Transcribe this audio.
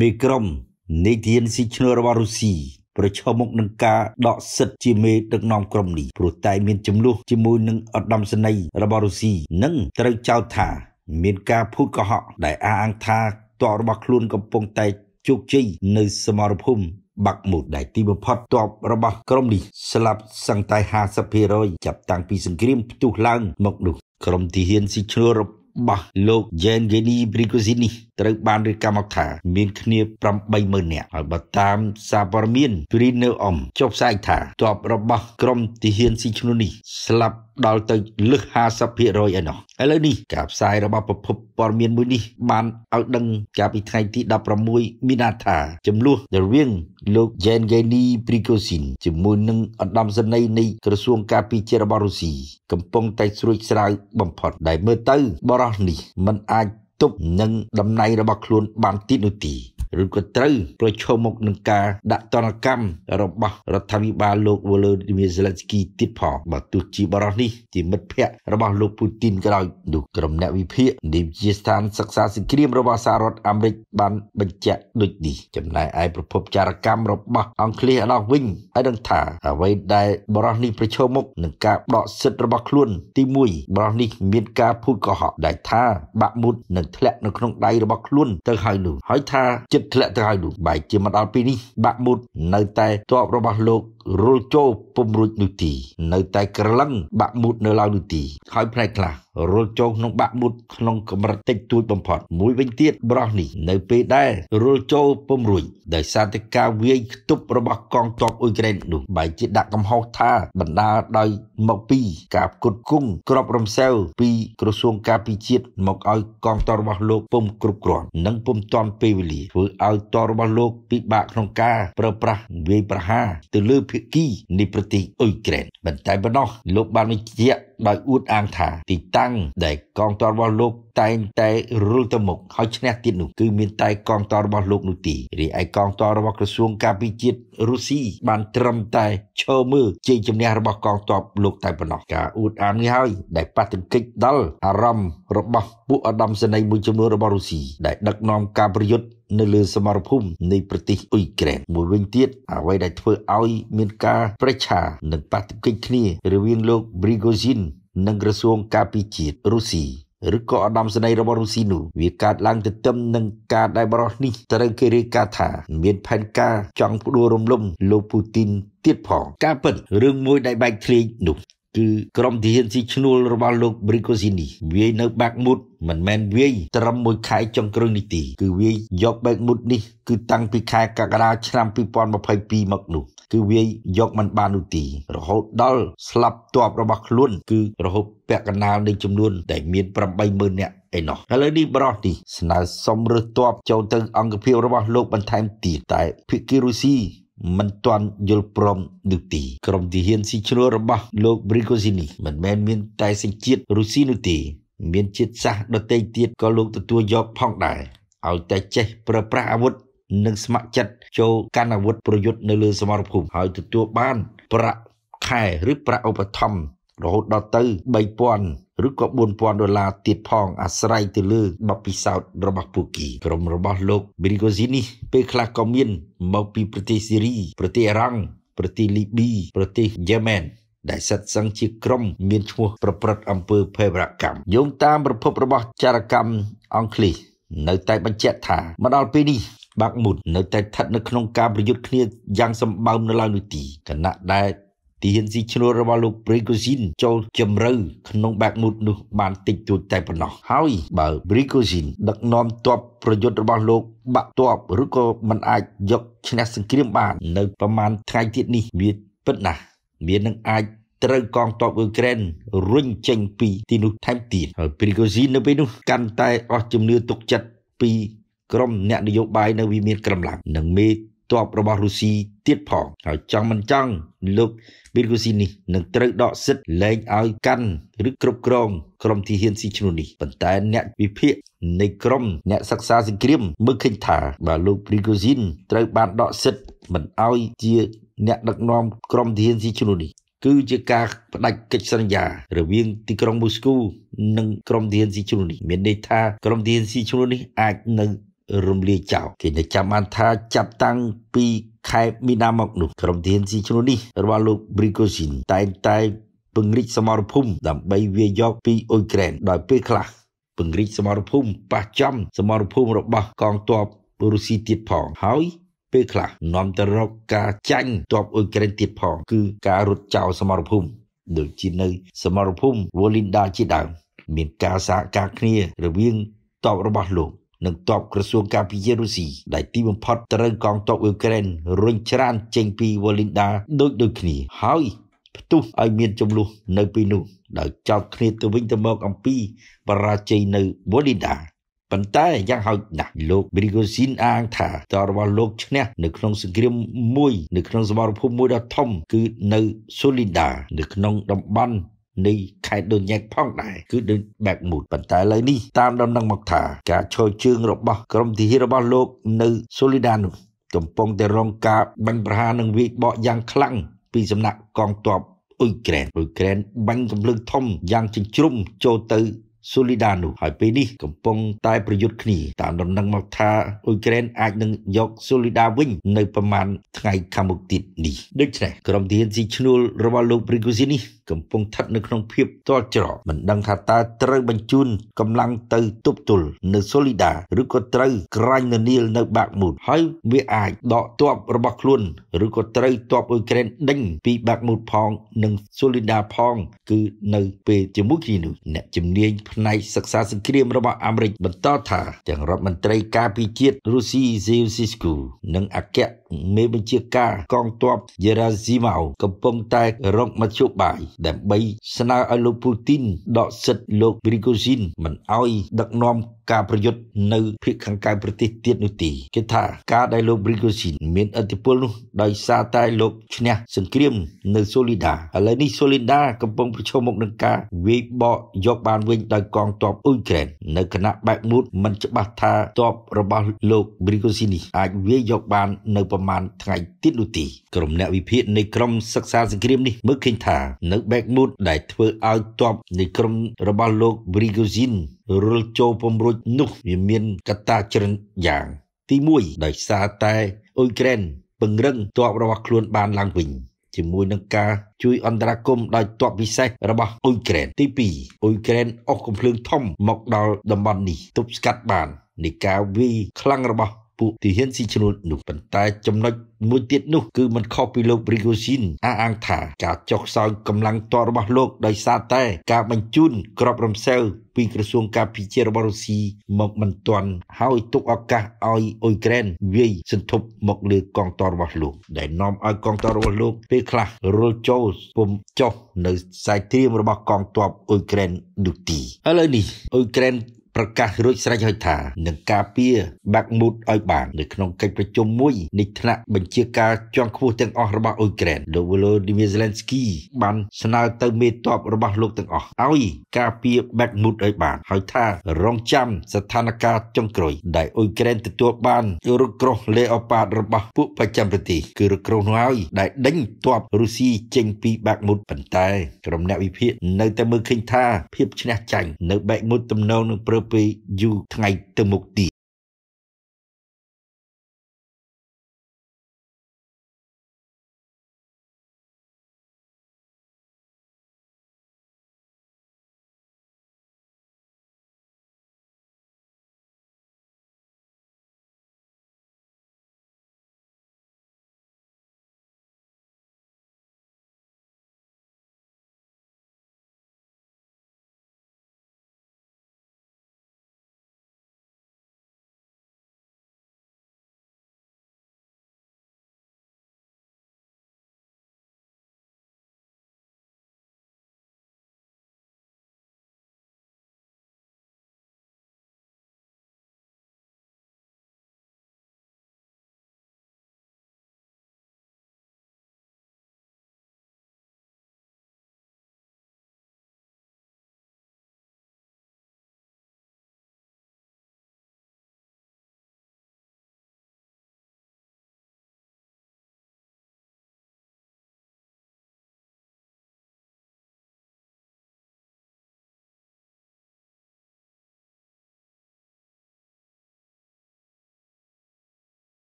មេក្រុមនៃធានស៊ីឈ្នើរបស់រុស្ស៊ីប្រឈមមុខនឹងការដកសិទ្ធិជាមេដឹកនាំក្រុមនេះព្រោះតែមានចំនួនជាមួយនឹងឧត្តមសេនីយ៍របស់រុស្ស៊ីនិង ត្រូវចោទថាមានការភូតកុហកដែលអះអាងថាតបរបស់ខ្លួន កំពុងតែជោគជ័យនៅសមរភូមិបាក់មូតដែលទីបំផុតតបរបស់ក្រុមនេះស្លាប់សឹងតែ50%ចាប់តាំងពីសង្គ្រាមផ្ទុះឡើងមកនោះ ក្រុមទីហ៊ានស៊ីឈ្នួររបស់លោក Yevgeny Prigozhin ត្រូវបានរាយការណ៍មកថាមានគ្នា80000នាក់ហើយបើតាម សារព័ត៌មានព្រីណឺអមចុះផ្សាយថាទ័ពរបស់ក្រុមទាហានស៊ីឈ្នួននេះស្លាប់ដល់ទៅលើស50%ឯណោះឥឡូវនេះការផ្សាយរបស់ប្រភពព័ត៌មានមួយនេះ បានឲ្យដឹងកាលពីថ្ងៃទី16មីនាថាចំនួនរវាងលោក Yevgeny Prigozhin ជាមួយនឹងអន្តមសេនីយ៍នៃក្រសួង ការពារជាតិរបស់រុស្ស៊ីកំពុងតែស្រួចស្រាវបំផុតដែលមើលទៅ បរិះនេះមិនអាចទប់នឹងដំណ័យរបស់ខ្លួនបានទៀតនោះទេឬក៏ត្រូវប្រឈមមុខនឹងការដាក់ទណ្ឌកម្មរបស់រដ្ឋាភិបាលលោកវូឡូឌីមៀសេឡិនស្គីទៀតផងបើទោះជាបរិះនេះជាមិត្តភ័ក្តិរបស់លោកពូទីនក៏ដោយនោះក្រុមអ្នកវិភាគនៃវិទ្យាស្ថានសិក្សាសង្គ្រាមរបស់សហរដ្ឋអាមេរិកបានបញ្ជាក់ដូចនេះចំណែកឯប្រភព ចារកម្មរបស់ អង់គ្លេសដល់វិញឲ្យដឹងថាអ្វីដែលបរិះនេះប្រឈមមុខនឹងការដកសិទ្ធិរបស់ខ្លួន ទី1បរិះនេះមានការភូតកុហកដែលថាបាក់មុតនឹងធ្លាក់នៅក្នុងដៃរបស់ខ្លួនទៅហើយនោះហើយថាចិត្តធ្លាក់ទៅហើយនោះបែរជាមកដល់ពេលនេះបាក់មុតនៅតែទ័ពរបស់លោករុលចូលពុំរួចនោះទីនៅតែក្រឡឹងបាក់មុតនៅឡើយនោះទីហើយផ្នែកខ្លះរុលចូលក្នុងបាក់មុតក្នុងកម្រិតតិចតួចបំផុតមួយវិញទៀតប្រោះនេះនៅ ពេលដែលរុលចូលពុំរួចដោយសារតែការវាយខ្ទប់របស់កងទ័ពអ៊ុយក្រែននោះបែរជាដាក់កំហុសថា បណ្ដាលដោយមកពីការផ្គត់ផ្គង់ក្របរំសេវពីក្រសួងការពារជាតិមកឲ្យកងទ័ពរបស់លោកពុំគ្រប់គ្រាន់និងពុំទាន់ពេលវេលាធ្វើឲ្យទ័ពរបស់លោកពិបាកក្នុងការប្រើប្រាស់វាយប្រហារទៅលើភភាគីនៃប្រទេសអ៊ុយក្រែនមិនតែប៉ុណ្ណោះលោកបានបញ្ជាក់ដោយអួតអាងថា ទីតាំងដែលកងទ័ពរបស់លោកតែងតែរុលទៅមុខហើយឈ្នះទៀតនោះគឺមានតែកងទ័ពរបស់លោកនោះទីរីឯកងទ័ពរបស់ក្រសួងការពារជាតិរុស្ស៊ីបានត្រឹមតែឈរមើលជ័យជំនះរបស់កងទ័ពលោកតែប៉ុណ្ណោះការអួតអាងនេះហើយដែលប៉ះទង្គិចដល់អារម្មណ៍របស់ពួកឧត្តមសេនីយ៍មួយចំនួនរបស់រុស្ស៊ីដែលដឹកនាំការប្រយុទ្ធនៅលើសមរភូមិនៃប្រទេសអ៊ុយក្រែនមួយវិញទៀតអ្វីដែលធ្វើឲ្យមានការប្រឆានិងប៉ះទង្គិចគ្នារវាងលោក Brigozhin និងក្រសួងការពារជាតិរុស្ស៊ីឬក៏ឧត្តមសេនីយ៍របស់រុស្ស៊ីនោះវាកើតឡើងទៅទឹមនឹងការដែលបរិសនេះត្រូវគេរាយការណ៍ថា មានផែនការចង់ផ្ដួលរំលំលោកពូទីនទៀតផងការពិតរឿងមួយដែលបែកធ្លាយនោះគឺក្រុមទាហានស៊ីឈ្នួលរបស់លោក Bricosini វាយនៅ បាក់មុតមិនមែនវាយត្រឹមមួយ ខែចុងក្រោយនេះទេគឺវាយយកបែកមុតនេះគឺតាំងពីខែកក្កដាឆ្នាំ2022មកនោះគឺវាយយកមិនបាននោះទេរហូតដល់ស្លាប់ទ័ពរបស់ខ្លួនគឺរហូតពាក់កណ្ដាលនៃចំនួនដែលមាន80000នាក់ឯណោះឥឡូវនេះបរោះនេះស្នើសុំរើសទ័ពចូលទៅអង្គភាពរបស់លោកបន្ថែមទៀតតែភាគីរុស្ស៊ីមិនទាន់យល់ព្រមនោះទេក្រុមទាហានស៊ីឈ្នួលរបស់លោក Brigozini មិនមែនមានតែសញ្ជាតិរុស្ស៊ីនោះទេមានជាតិសាសន៍ដទៃទៀតក៏លោកទទួលយកផងដែរឲ្យតែចេះប្រើប្រាស់អាវុធនិងស្ម័គ្រចិត្តចូលកាន់អាវុធប្រយុទ្ធនៅលើសមរភូមិហើយទទួលបានប្រាក់ខែឬប្រាក់ឧបត្ថម្ភរហូតដល់ទៅ3000ឬក៏4000ដុល្លារទៀតផងអាស្រ័យទៅលើបទពិសោធន៍របស់ពួកគេក្រុមរបស់លោក Brigozi នេះពេលខ្លះក៏មានមកពីប្រទេសស៊ីរីប្រទេសអ៊ីរ៉ង់ប្រទេសលីប៊ីប្រទេសយ៉េម៉ែនដែលសិតសឹងជាក្រុមមានឈ្មោះ ប្រព្រឹត្តអំពើភេរវកម្មយោងតាមប្រភពរបស់ចារកម្មអង់គ្លេសនៅតែបញ្ជាក់ថាមកដល់ពេលនេះបាក់មុតនៅតែស្ថិតនៅក្នុងការប្រយុទ្ធគ្នាយ៉ាងសម្បើមនៅឡើយនោះទីគណៈដែលទីហ៊ានស៊ីឈ្នួលរបស់លោកប្រេកូស៊ីនចូលជំរឿក្នុងបាក់មូតនោះបានតិចតួចតែប៉ុណ្ណោះហើយបើប្រេកូស៊ីនដឹកនាំទ័ពប្រយុទ្ធរបស់លោកបាក់ទ័ពឬក៏មិនអាចយកឈ្នះសង្គ្រាមបាននៅប្រមាណថ្ងៃទៀតនេះវាពិតណាស់មាននឹងអាចត្រូវកងទ័ពអ៊ុយក្រែនរុញចេញពីទីនោះថែមទៀតហើយព្រីកូស៊ីននៅពេលនោះកាន់តែអស់ជំនឿទុកចិត្តពីក្រមអ្នកនយោបាយនៅវិមានក្រមឡាំងនិងមេទ័ពរបស់រុស្ស៊ីទៀតផងហើយចង់មិនចង់លោកប៊ីលគូស៊ីនេះនឹងត្រូវដកសិទ្ធិលែងឲ្យកាន់ឬគ្រប់គ្រងក្រុមទីហ៊ានស៊ីឈ្នួលនេះប៉ុន្តែអ្នកវិភាគនៃក្រុមអ្នកសិក្សាសង្គ្រាម មើលឃើញថាបើលោកព្រីកូស៊ីនត្រូវបានដកសិទ្ធិមិនឲ្យជា អ្នកដឹកនាំក្រុមទីហ៊ានស៊ីឈ្នួលនេះគឺជាការផ្ដាច់កិច្ចសន្យា រវាង ទីក្រុងមូស្គូនិងក្រុមទីហ៊ានស៊ីឈ្នួលនេះមានន័យថាក្រុមទីហ៊ានស៊ីឈ្នួលនេះអាចនៅរំលាយចោលគេនឹងចាំបានថាចាប់តាំងពី ខែមីនាមកនោះក្រុមធានស៊ីឈ្នួលនេះរបស់លោក Brigozhin តែងតែពង្រីកសមរភូមិដើម្បីវាយកពីអ៊ុយក្រែនដោយពេលខ្លះពង្រីកសមរភូមិប៉ះចំសមរភូមិរបស់កងទ័ពរុស្ស៊ីទៀតផងហើយពេលខ្លះនាំទៅរកការចាញ់ទ័ពអ៊ុយក្រែនទៀតផង គឺការរត់ចោលសមរភូមិដូចជានៅ សមរភូមិវូលីនដាជាដើមមាន ការសហការគ្នា រវាងតបរបស់លោកនិងទ័ពក្រសួងការពាររុស្ស៊ីដែលទីបំផុតត្រូវកងទ័ពអ៊ុយក្រែនរុញច្រានចេញពីវ៉ូលីនដាដូចដូចគ្នាហើយ ផ្ទុះឲ្យមានចំនួននៅពីនោះដោយចោទគ្នាទៅវិញទៅមកអំពីបរាជ័យនៅវ៉ូលីនដាប៉ុន្តែយ៉ាងហោចណាស់លោកព្រីកូស៊ីនអាងថាតរបស់លោកឈ្នះនៅក្នុងសង្គ្រាមមួយនៅក្នុងសមរភូមិមួយដ៏ធំគឺនៅស៊ូលីនដា នៅក្នុងតំបន់នៃខេត្តដូនញែកផងដែរគឺដូចបែបមូតប៉ុន្តែឥឡូវនេះតាមដំណឹងមកថាការឈរជើងរបស់ក្រុមទីហ៊ីរបស់លោកនៅសូលីដានោះកំពុងតែរងការបាញ់ប្រហារនិងវាយបកយ៉ាងខ្លាំងពីសំណាក់កងទ័ពអ៊ុយក្រែនអ៊ុយក្រែនបាញ់កម្លាំងធំយ៉ាងជញ្ជ្រុំចូលទៅសូលីដានោះហើយពេលនេះកំពុងតែប្រយុទ្ធគ្នាតាមដំណឹងមកថាអ៊ុយក្រែនអាចនឹងយកសូលីដាវិញ នៅប្រមាណថ្ងៃខាងមុខទៀតនេះដូច្នេះក្រុមទានស៊ីឈ្នួលរបស់លោកព្រីកូស៊ីនេះកំពុងស្ថិតនៅក្នុងភាពទាល់ច្រកមិនដឹងថាតើត្រូវបញ្ជូនកម្លាំងទៅទប់ទល់នៅសូលីដាឬក៏ត្រូវក្រាញ់នៅនីលនៅបាក់មូតហើយ វាអាចដកទ័ពរបស់ខ្លួនឬក៏ត្រូវទ័ពអ៊ុយក្រែនដេញពីបាក់មូតផងនិងសូលីដាផង គឺនៅពេលជាមួយគ្នានោះអ្នកជំនាញផ្នែកសិក្សាសង្គ្រាម របស់អាមេរិកបន្តថាទាំងរដ្ឋមន្ត្រីការពារជាតិរុស្ស៊ីហ្សេវស៊ីស្គូនិងអគ្គមេបញ្ជាការកងទ័ពយេរ៉ាស៊ីម៉ៅកំពុងតែរកមធ្យោបាយដើម្បីស្នើឲ្យលោកពូទីនដកសិទ្ធិលោកព្រីកូស៊ីនមិនឲ្យដឹកនាំការប្រយុទ្ធនៅភូមិខាងក្រៅប្រទេសទៀតនោះទេគេថាការដែលលោក Brigozhin មានឥទ្ធិពលនោះដោយសារតែលោកឈ្នះសង្គ្រាមនៅ Solida ឥឡូវនេះ Solida កំពុងប្រឈមមុខនឹងការវាយបកយកបានវិញដោយកងទ័ពអ៊ុយក្រែននៅខណៈបែបមូតមិនច្បាស់ថាទ័ពរបស់លោក Brigozhin នេះអាចវាយយកបាននៅប្រមាណថ្ងៃទៀតនោះទេក្រុមអ្នកវិភាគនៃក្រុមសិក្សាសង្គ្រាមនេះមើលឃើញថានៅបែបមូតដែលធ្វើឲ្យទ័ពនៃក្រុមរបស់លោក Brigozhin រលចូលពំរុចនោះ វាមានកត្តាច្រើនយ៉ាង ទី1ដោយសារតែអ៊ុយក្រែនពង្រឹងទ័ពរបស់ខ្លួនបានឡើងវិញជាមួយនឹងការជួយ អន្តរាគមដោយទ័ពពិសេសរបស់អ៊ុយក្រែនទី2អ៊ុយក្រែនអស់កំភ្លើងធំមកដល់តំបន់នេះទប់ស្កាត់បាននៃការវាយខ្លាំងរបស់ពួកទាហានស៊ីឈ្នួលនោះប៉ុន្តែចំណុចមួយទៀតនោះគឺមិនខុសពីលោកព្រីកូស៊ីនអះអាងថា ការចុះខ្សោយកម្លាំងទ័ពរបស់លោកដោយសារតែ ការបញ្ជូនក្របរំសេវពីក្រសួងការពារជាតិរបស់រុស្ស៊ីមកមិនទាន់ហើយទុកឱកាសឲ្យអ៊ុយក្រែនវាយសន្ធប់មកលើកងទ័ពរបស់លោក ដែលនាំឲ្យកងទ័ពរបស់លោកពេលខ្លះរុលចូលពុំចុះនៅខ្សែត្រៀមរបស់កងទ័ពអ៊ុយក្រែននោះទីឥឡូវនេះអ៊ុយក្រែនប្រកាសរួចស្រេចហើយថានឹងការពារបាក់មូតឲ្យបាននៅក្នុងកិច្ចប្រជុំមួយនៃថ្នាក់បញ្ជាការជាន់ខ្ពស់ទាំងអស់របស់អ៊ុយក្រែនលោក Volodymyr Zelensky បានស្នើទៅមេតបរបស់លោកទាំងអស់ឲ្យការពារបាក់មូតឲ្យបានហើយថារងចាំស្ថានភាពចុងក្រោយ ដែលអ៊ុយក្រែនទទួលបានរថក្រោះ Leopard របស់ពួកប្រចាំប្រទេសគឺរថក្រោះនោះហើយដែលដេញទ័ពរុស្ស៊ីចេញពីបាក់មូតប៉ុន្តែក្រុមអ្នកវិភាគនៅតែមើលឃើញថាភាពឈ្នះចាញ់នៅបាក់មូតទំនងនឹងព្រឺពេលយូរថ្ងៃទៅមុខទៀត